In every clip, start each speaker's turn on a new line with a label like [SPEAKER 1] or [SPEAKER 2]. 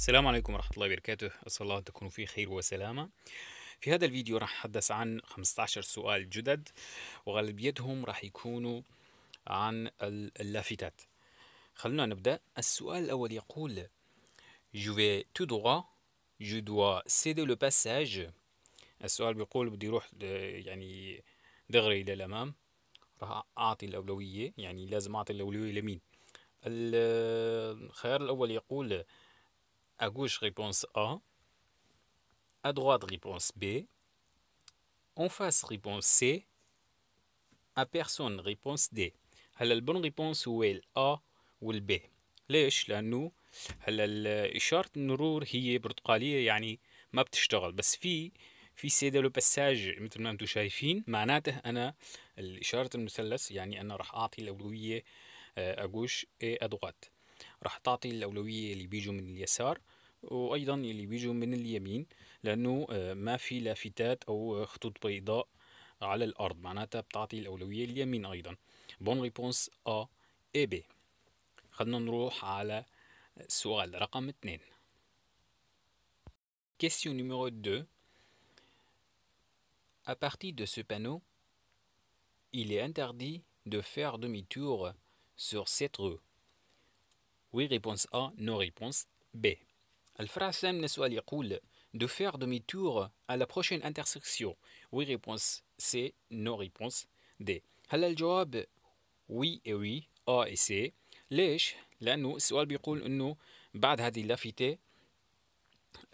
[SPEAKER 1] السلام عليكم ورحمة الله وبركاته أسأل الله أن تكونوا في خير وسلامة في هذا الفيديو راح أتحدث عن 15 سؤال جدد وغالبيتهم راح يكونوا عن اللافتات خلونا نبدأ السؤال الأول يقول Je vais tout droit Je dois céder le passage السؤال بيقول بدي روح يعني دغري إلى الأمام راح أعطي الأولوية يعني لازم أعطي الأولوية لمين الخيار الأول يقول À gauche, réponse A. À droite, réponse B. En face, réponse C. À personne, réponse D. هلا البون ريبونس هو الأ B. ليش؟ لأنه هلا إشارة المرور هي برتقالية يعني ما بتشتغل بس في في سيدا لو باساج مثل ما انتم شايفين معناته انا اشاره المثلث يعني انا راح اعطي الاولويه اجوش آه، ادغات راح تعطي الاولويه اللي بيجوا من اليسار وأيضا اللي بيجوا من اليمين لانه ما في لافتات او خطوط بيضاء على الارض معناتها بتعطي الاولويه اليمين ايضا بون ريبونس أ اي بي خلينا نروح على السؤال رقم 2 Question numéro 2. À partir de ce panneau, il est interdit de faire demi-tour sur cette rue. Oui, réponse A, non réponse B. الفرع من السؤال يقول دو faire demi-tour à la prochaine intersection Oui, réponse C, non, réponse D. هل الجواب وي oui وي اه اي سي ليش؟ لأنه السؤال بيقول إنه بعد هذه اللافتة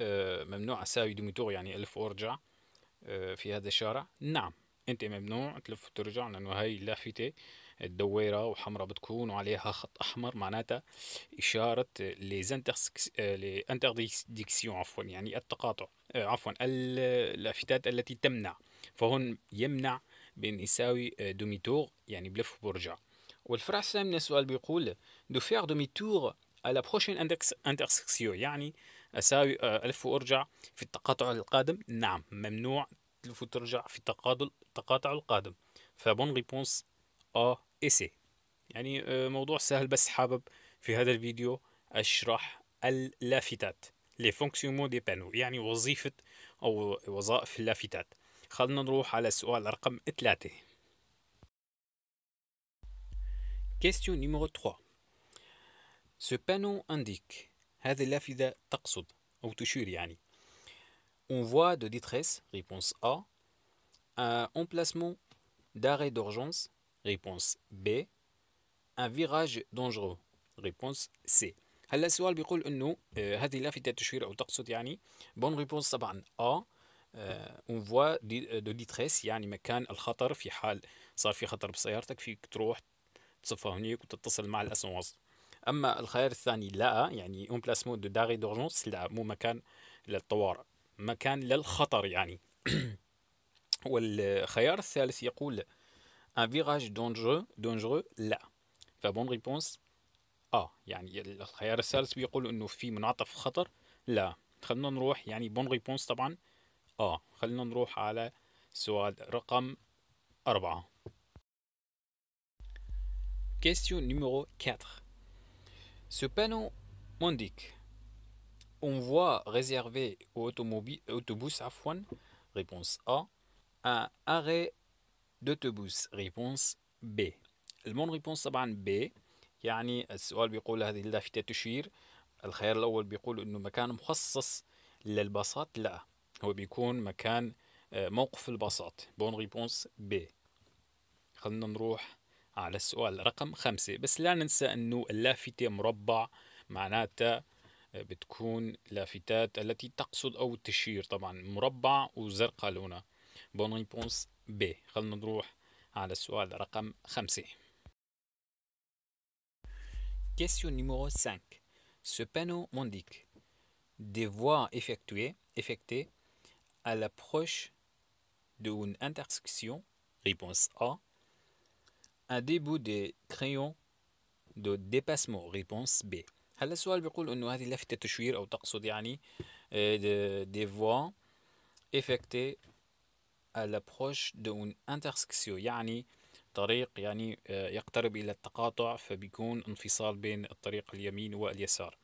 [SPEAKER 1] آه ممنوع أساوي ديميتور يعني ألف وأرجع آه في هذا الشارع نعم أنت ممنوع تلف وترجع لأنه هاي اللافتة الدويره وحمراء بتكون وعليها خط احمر معناتها اشاره لانترديكسيون عفوا يعني التقاطع آه، عفوا اللافتات التي تمنع فهون يمنع بين يساوي دوميتور آه، يعني بلف برجع والفرع الثاني من السؤال بيقول دو فير دوميتور على بروشين انترسكسيو يعني اساوي آه، الف وارجع في التقاطع القادم نعم ممنوع تلف وترجع في التقاطع القادم فبون ريبونس اه إيسي يعني آه، موضوع سهل بس حابب في هذا الفيديو أشرح اللافتات لي فونكسيومو دي بانو يعني وظيفة أو وظائف اللافتات خلنا نروح على السؤال رقم ثلاثة Question numéro 3 Ce panneau indique هذه اللافتة تقصد أو تشير يعني On voit de détresse, réponse A, un emplacement d'arrêt d'urgence, réponse B ان فيراج دونجرو ريبونس سي هلا السؤال بيقول انه آه هذه لافتة تشير او تقصد يعني بون ريبونس طبعا ا اون فوا دو ديتريس يعني مكان الخطر في حال صار في خطر بسيارتك فيك تروح تصفى هنيك وتتصل مع الاسونس اما الخيار الثاني لا يعني اون بلاسمون دو داري دورجونس لا مو مكان للطوارئ مكان للخطر يعني والخيار الثالث يقول un virage dangereux, dangereux لا فبون réponse اه يعني الخيار الثالث بيقول انه في منعطف خطر لا خلينا نروح يعني بون ريبونس طبعا اه خلينا نروح على سؤال رقم أربعة Question numéro 4 Ce panneau m'indique On voit réservé aux automobiles, autobus à Réponse A. Un arrêt دوتوبوس ريبونس بي المون ريبونس طبعا بي يعني السؤال بيقول هذه اللافتة تشير الخيار الأول بيقول إنه مكان مخصص للباصات لا هو بيكون مكان آه، موقف الباصات بون ريبونس بي خلينا نروح على السؤال رقم خمسة بس لا ننسى إنه اللافتة مربع معناتها آه، بتكون لافتات التي تقصد أو تشير طبعا مربع وزرقاء لونها بون ريبونس ب خلنا نروح على السؤال رقم خمسة Question numéro 5. Ce panneau m'indique des voies effectuées, effectuées à l'approche d'une intersection, réponse A, un début de crayon de dépassement, réponse B. هل السؤال بيقول انه هذه لفتة تشوير او تقصد يعني des voies effectuées آه، الابروش دون انترسكسيو يعني طريق يعني آه، يقترب إلى التقاطع فبيكون انفصال بين الطريق اليمين واليسار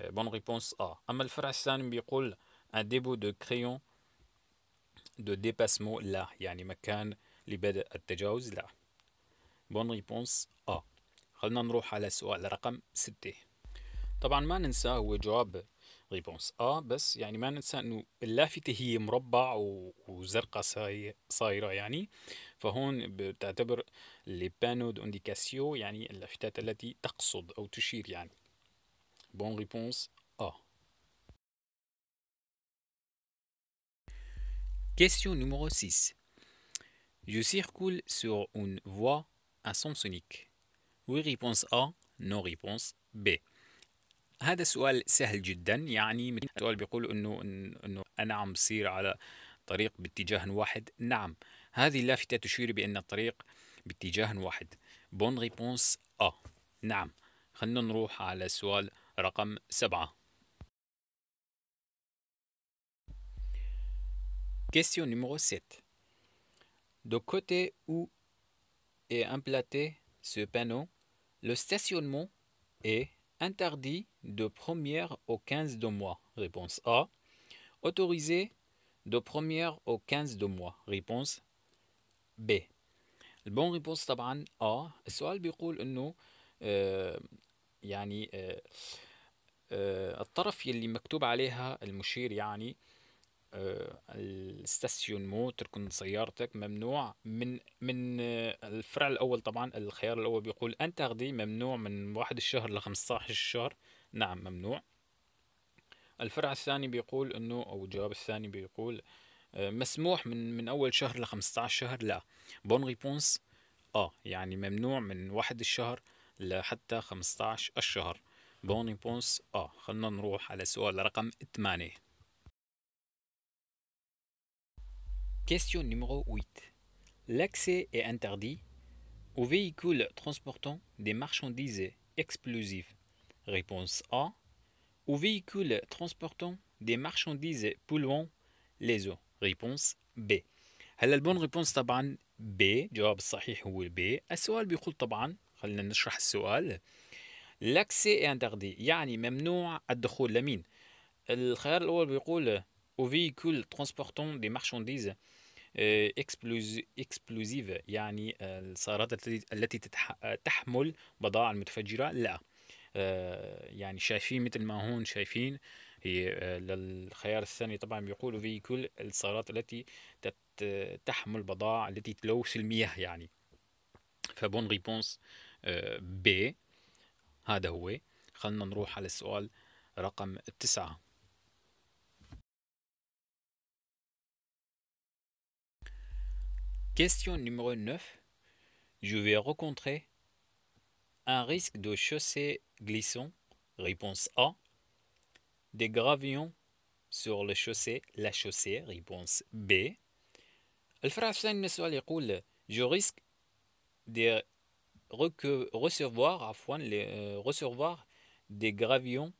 [SPEAKER 1] بون ريبونس ا أما الفرع الثاني بيقول ان ديبو دو كريون دو ديباسمو لا يعني مكان لبدء التجاوز لا بون ريبونس ا خلنا نروح على سؤال رقم ستة طبعا ما ننسى هو جواب ريبونس اه بس يعني ما ننسى انه اللافته هي مربع وزرقاء صايره يعني فهون بتعتبر لي بانو دونديكاسيو يعني اللافتات التي تقصد او تشير يعني بون ريبونس Question numéro 6. Je circule sur une voie à sens Oui, réponse A, non, réponse B. هذا سؤال سهل جدا يعني سؤال بيقول انه انه انا عم بصير على طريق باتجاه واحد نعم هذه اللافتة تشير بأن الطريق باتجاه واحد بون ريبونس أ نعم خلينا نروح على سؤال رقم سبعة Question numéro 7 De côté où est implanté ce panneau, le stationnement est interdit de première au 15 de mois. Réponse A. Autorisé de première au 15 de mois. Réponse B. La bonne réponse, A. Le بيقول انه يعني الطرف يلي مكتوب عليها المشير de آه، الستاسيون مو تركن سيارتك ممنوع من من آه، الفرع الاول طبعا الخيار الاول بيقول انت تغذي ممنوع من واحد الشهر ل 15 الشهر نعم ممنوع الفرع الثاني بيقول انه او الجواب الثاني بيقول آه، مسموح من من اول شهر ل 15 شهر لا بون ريبونس اه يعني ممنوع من واحد الشهر لحتى 15 الشهر بون ريبونس اه خلينا نروح على سؤال رقم 8 Question numéro 8. L'accès est interdit aux véhicules transportant des marchandises explosives. Réponse A. Aux véhicules transportant des marchandises polluant les eaux. Réponse B. هل البون ريبونس طبعا B جواب الصحيح هو B السؤال بيقول طبعا خلينا نشرح السؤال لاكسي انتردي يعني ممنوع الدخول لمين الخيار الاول بيقول aux véhicules transportant des marchandises اكسبلوزيف euh, يعني euh, السيارات التي تحمل بضائع المتفجره لا آه، يعني شايفين مثل ما هون شايفين هي الخيار آه، الثاني طبعا بيقولوا فيكل السيارات التي تحمل بضائع التي تلوث المياه يعني فبون ريبونس ب هذا هو خلنا نروح على السؤال رقم تسعة Question numéro 9. Je vais rencontrer un risque de chaussée glissant. Réponse A. Des gravions sur le chaussée, la chaussée. Réponse B. je risque de recevoir, euh، recevoir des gravions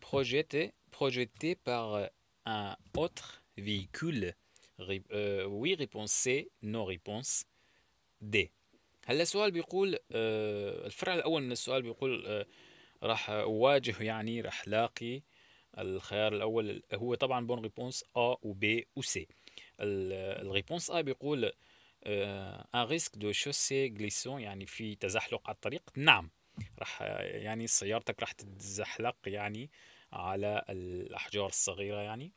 [SPEAKER 1] projetés, projetés par un autre véhicule. euh oui réponse سي نو ريبونس دي هلا السؤال بيقول آه الفرع الاول من السؤال بيقول آه راح اواجه يعني راح لاقي الخيار الاول هو طبعا بون ريبونس ا وبي وسي الريبونس ا بيقول ان ريسك دو شوسي غليسون يعني في تزحلق على الطريق نعم راح يعني سيارتك راح تتزحلق يعني على الاحجار الصغيره يعني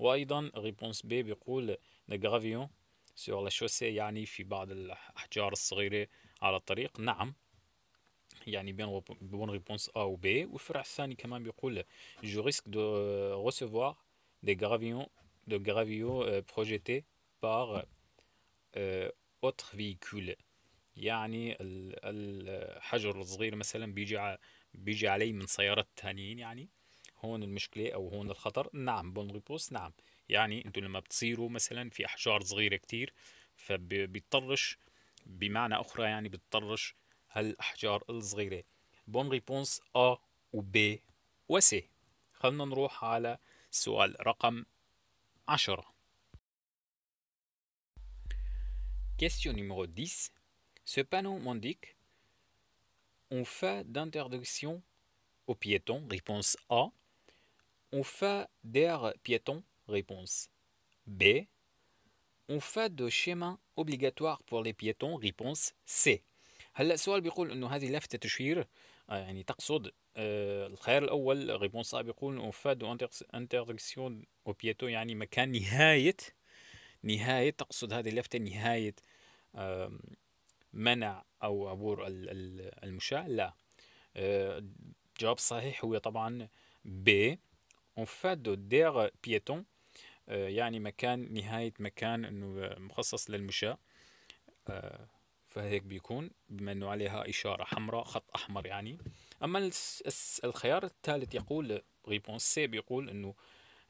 [SPEAKER 1] وأيضا ريبونس بي بيقول نغرافيون سور لا شوسي يعني في بعض الأحجار الصغيرة على الطريق نعم يعني بين بون ريبونس أ و بي والفرع الثاني كمان بيقول جو ريسك دو ريسيفوار دي غرافيون دو غرافيو بروجيتي بار اوتر فيكول يعني الحجر الصغير مثلا بيجي بيجي علي من سيارات تانيين يعني هون المشكلة أو هون الخطر نعم بون ريبوس نعم يعني أنتوا لما بتصيروا مثلا في أحجار صغيرة كتير فبيضطرش بمعنى أخرى يعني بتطرش هالأحجار الصغيرة بون ريبونس أ و وسي خلنا نروح على سؤال رقم عشرة Question numéro 10. Ce panneau m'indique on fait d'interdiction aux piétons, réponse A, On fait des piétons Réponse B. On fait de schémas obligatoires pour les piétons Réponse C. هلا السؤال بيقول انه هذه لفته تشهير يعني تقصد الخيار الاول ريبونس بيقول اون فاد انتركسيون او بيتو يعني مكان نهايه نهايه تقصد هذه اللفته نهايه منع او عبور المشاة لا الجواب la هو طبعا بي وفادو دير بيتون يعني مكان نهاية مكان انه مخصص للمشاة فهيك بيكون بما انه عليها اشارة حمراء خط احمر يعني اما الخيار الثالث يقول ريبونس سي بيقول انه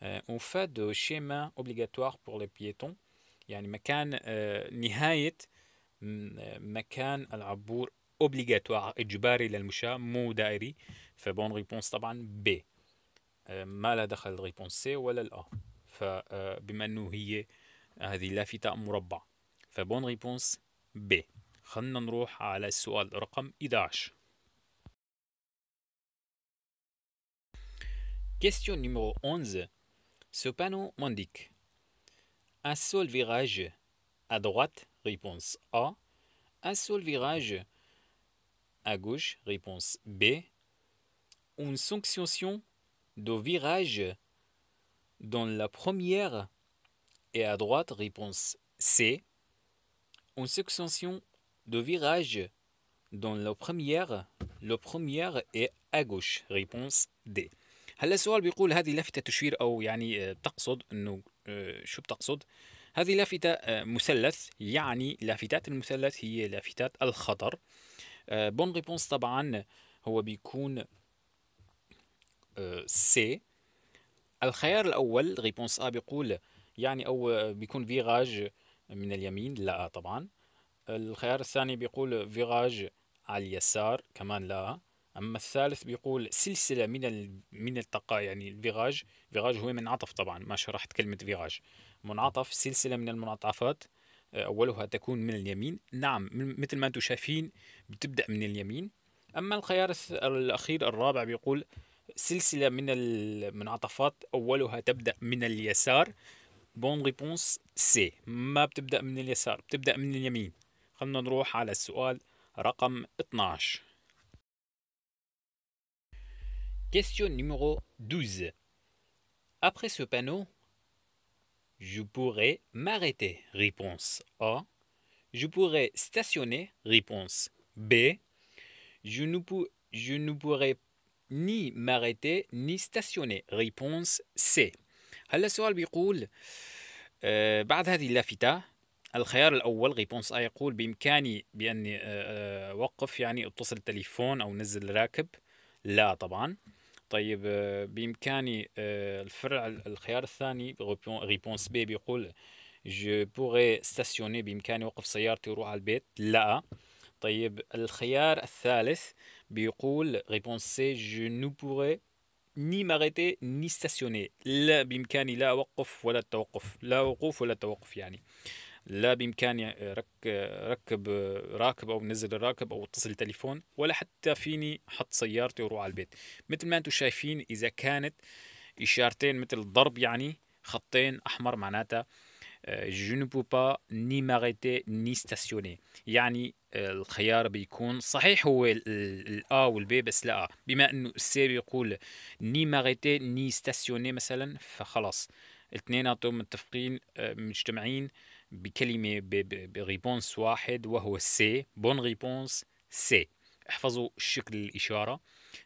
[SPEAKER 1] اون فا دو شيما اوبليغاتوار بور لي بيتون يعني مكان نهاية مكان العبور اوبليغاتوار اجباري للمشاة مو دائري فبون ريبونس طبعا بي ما لا دخل الريبونس سي ولا الا فبما انه هي هذه لافتة مربع فبون ريبونس ب خلنا نروح على السؤال رقم 11 Question numéro 11. Ce panneau m'indique un seul virage à droite, réponse A. Un seul virage à gauche, réponse B. Une sanction de virage dans la première et à droite, réponse C. Une succession de virages dans la première, la première est à gauche, réponse D. هلا السؤال بيقول هذه لفتة تشير أو يعني آه، تقصد أنه آه، شو بتقصد؟ هذه لافتة آه، مثلث يعني لافتات المثلث هي لافتات الخطر. بون ريبونس طبعا هو بيكون سي الخيار الاول ريبونس ا بيقول يعني او بيكون فيراج من اليمين لا طبعا الخيار الثاني بيقول فيراج على اليسار كمان لا اما الثالث بيقول سلسله من من التقا يعني الفيراج فيراج هو منعطف طبعا ما شرحت كلمه فيراج منعطف سلسله من المنعطفات اولها تكون من اليمين نعم مثل ما انتم شايفين بتبدا من اليمين اما الخيار الاخير الرابع بيقول سلسلة من المنعطفات أولها تبدأ من اليسار بون ريبونس سي ما بتبدأ من اليسار بتبدأ من اليمين خلنا نروح على السؤال رقم 12 Question numéro 12 Après ce panneau, je pourrais m'arrêter. Réponse A. Je pourrais stationner. Réponse B. Je ne, pour, je ne pourrais ni m'arrêter ni stationner Réponse C هلا السؤال بيقول آه، بعد هذه اللافتة الخيار الأول ريبونس آي يقول بإمكاني بأني آه، آه، أوقف يعني أتصل تليفون أو نزل راكب لا طبعا طيب بإمكاني الفرع الخيار الثاني ريبونس بي بيقول جو بوغي ستاسيوني بإمكاني أوقف سيارتي وأروح على البيت لا طيب الخيار الثالث بيقول ريبونس سي جو نو بوري ني ماريتي ني ستاسيوني لا بامكاني لا اوقف ولا التوقف لا وقوف ولا توقف يعني لا بامكاني رك ركب راكب او نزل الراكب او اتصل تليفون ولا حتى فيني حط سيارتي واروح على البيت مثل ما انتم شايفين اذا كانت اشارتين مثل ضرب يعني خطين احمر معناتها Euh, je ne peux pas ni m'arrêter ni stationner يعني الخيار بيكون صحيح هو وال B بس لا بما انه السي بيقول ني ماريتي ني ستاسيوني مثلا فخلاص اثنيناتهم متفقين آه، مجتمعين بكلمة بريبونس واحد وهو C بون ريبونس سي احفظوا شكل الإشارة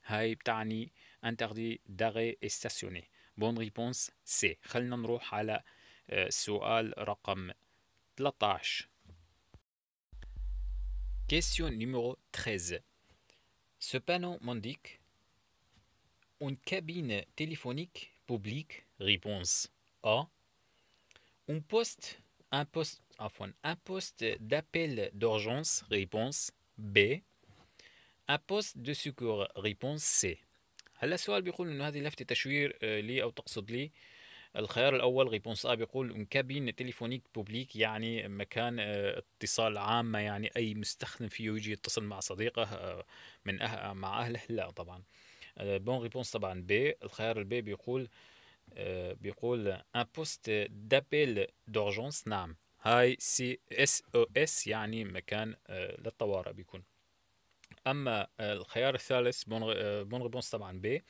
[SPEAKER 1] هاي بتعني انتردي داري ستاسيوني بون ريبونس سي خلينا نروح على سؤال رقم 13 Question numéro 13 Ce panneau m'indique une cabine téléphonique publique Réponse A. Un poste, un d'appel d'urgence Réponse B. Un poste de secours Réponse C. هلا السؤال بيقول انه هذه تشوير تقصد الخيار الأول ريبونس أ بيقول اون كابين تليفونيك بوبليك يعني مكان آه، اتصال عامة يعني أي مستخدم فيه يجي يتصل مع صديقه آه، من أه،, أه مع أهله لا طبعا بون ريبونس طبعا بي الخيار البي بيقول بيقول ان بوست دابيل دورجونس نعم هاي سي اس او اس يعني مكان للطوارئ بيكون اما الخيار الثالث بون ريبونس طبعا بي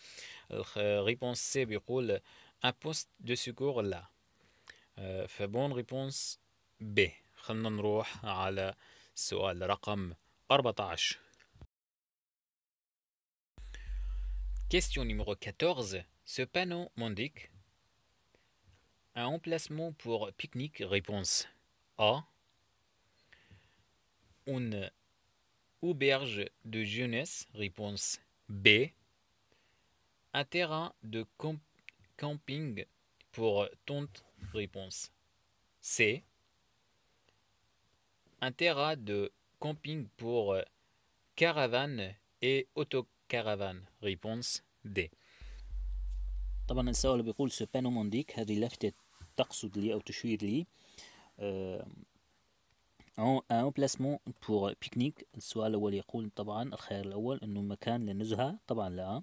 [SPEAKER 1] ريبونس سي بيقول un poste de secours là euh, bonne réponse B Question numéro 14 Ce panneau m'indique un emplacement pour pique-nique Réponse A Une auberge de jeunesse Réponse B Un terrain de camp camping pour tonte Réponse C. Un terrain de camping pour caravane et autocaravane. Réponse D. طبعا السؤال بيقول سبانو مونديك هذه لافتة تقصد لي أو تشير لي أو أو بلاسمون بور بيكنيك السؤال الأول يقول طبعا الخيار الأول أنه مكان للنزهة طبعا لا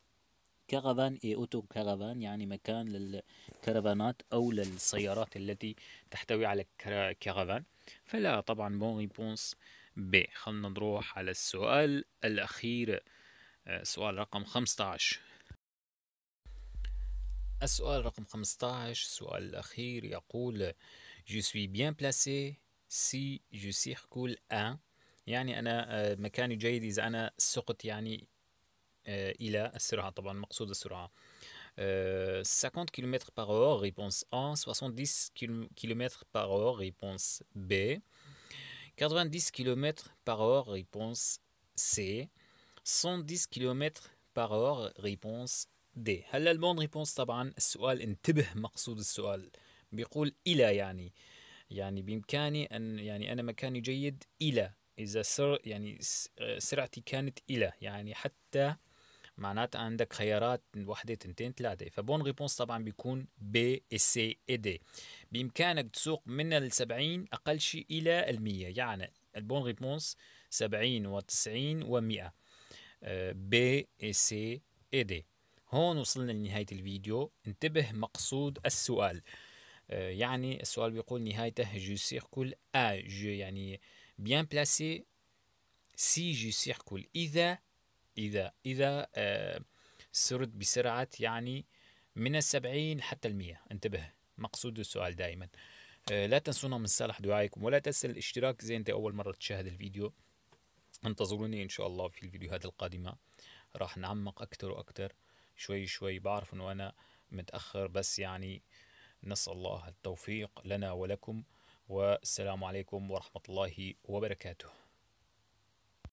[SPEAKER 1] كارافان اي اوتو كارافان يعني مكان للكرفانات او للسيارات التي تحتوي على كارافان فلا طبعا بون ريبونس ب خلنا نروح على السؤال الاخير آه، سؤال رقم 15 السؤال رقم 15 السؤال الأخير يقول Je suis bien placé si je circule ان يعني أنا آه، مكاني جيد إذا أنا سقط يعني إلى السرعة طبعا مقصود السرعة 50 كيلومتر par heure réponse A 70 km par heure réponse B 90 km par heure réponse C 110 km par heure réponse D هلا البون ريبونس طبعا السؤال انتبه مقصود السؤال بيقول إلى يعني يعني بإمكاني أن يعني أنا مكاني جيد إلى إذا سر يعني سرعتي كانت إلى يعني حتى معناتها عندك خيارات وحده تنتين ثلاثه فبون ريبونس طبعا بيكون بي سي اي دي بامكانك تسوق من ال 70 اقل شيء الى ال 100 يعني البون ريبونس 70 و90 و100 بي سي اي دي هون وصلنا لنهايه الفيديو انتبه مقصود السؤال آه، يعني السؤال بيقول نهايته جو سيركل ا جو يعني بيان بلاسي سي جو سيركل اذا إذا إذا آه، سرد بسرعة يعني من السبعين حتى المية انتبه مقصود السؤال دائما آه، لا تنسونا من صالح دعائكم ولا تنسى الاشتراك زي انت اول مرة تشاهد الفيديو انتظروني ان شاء الله في الفيديوهات القادمة راح نعمق أكثر وأكثر شوي شوي بعرف انه انا متأخر بس يعني نسأل الله التوفيق لنا ولكم والسلام عليكم ورحمة الله وبركاته